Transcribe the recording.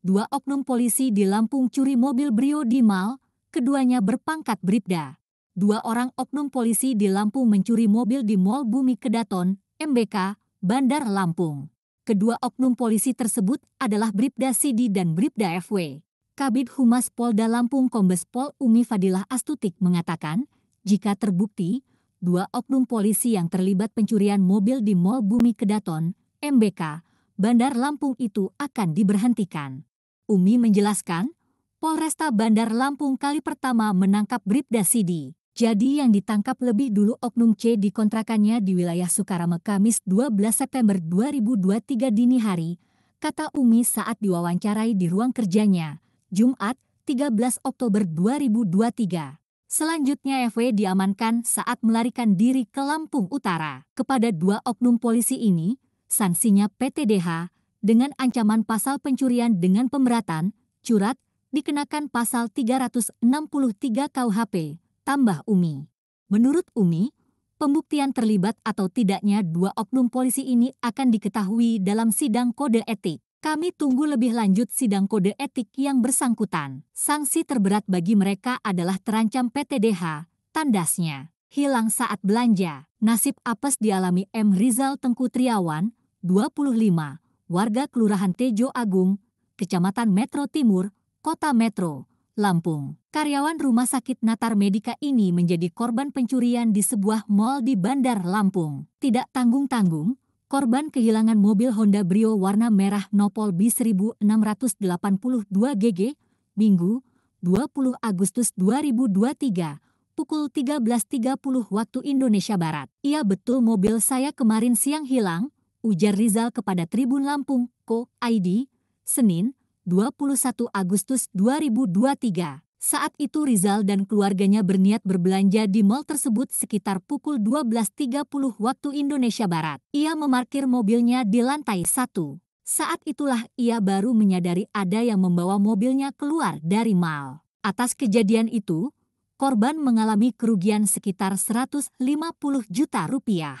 dua oknum polisi di Lampung curi mobil Brio di Mal, keduanya berpangkat Bribda. Dua orang oknum polisi di Lampung mencuri mobil di Mall Bumi Kedaton, MBK, Bandar Lampung. Kedua oknum polisi tersebut adalah Bribda Sidi dan Bribda FW. Kabit Humas Polda Lampung Kombes Pol Umi Fadilah Astutik mengatakan, jika terbukti, dua oknum polisi yang terlibat pencurian mobil di Mall Bumi Kedaton, MBK, Bandar Lampung itu akan diberhentikan. Umi menjelaskan, Polresta Bandar Lampung kali pertama menangkap Bribda Sidi. Jadi yang ditangkap lebih dulu Oknum C di kontrakannya di wilayah Sukarame Kamis 12 September 2023 dini hari, kata Umi saat diwawancarai di ruang kerjanya, Jumat 13 Oktober 2023. Selanjutnya FW diamankan saat melarikan diri ke Lampung Utara. Kepada dua oknum polisi ini, sanksinya PTDH, dengan ancaman pasal pencurian dengan pemberatan, curat, dikenakan pasal 363 KUHP, tambah Umi. Menurut Umi, pembuktian terlibat atau tidaknya dua oknum polisi ini akan diketahui dalam sidang kode etik. Kami tunggu lebih lanjut sidang kode etik yang bersangkutan. Sanksi terberat bagi mereka adalah terancam PTDH, tandasnya. Hilang saat belanja. Nasib apes dialami M. Rizal Tengku Triawan, 25, warga Kelurahan Tejo Agung, Kecamatan Metro Timur, Kota Metro, Lampung. Karyawan Rumah Sakit Natar Medika ini menjadi korban pencurian di sebuah mal di Bandar Lampung. Tidak tanggung-tanggung, korban kehilangan mobil Honda Brio warna merah Nopol B1682 GG, Minggu, 20 Agustus 2023, pukul 13.30 waktu Indonesia Barat. Ia betul mobil saya kemarin siang hilang, ujar Rizal kepada Tribun Lampung, Ko, ID, Senin, 21 Agustus 2023. Saat itu Rizal dan keluarganya berniat berbelanja di mal tersebut sekitar pukul 12.30 waktu Indonesia Barat. Ia memarkir mobilnya di lantai satu. Saat itulah ia baru menyadari ada yang membawa mobilnya keluar dari mal. Atas kejadian itu, korban mengalami kerugian sekitar 150 juta rupiah.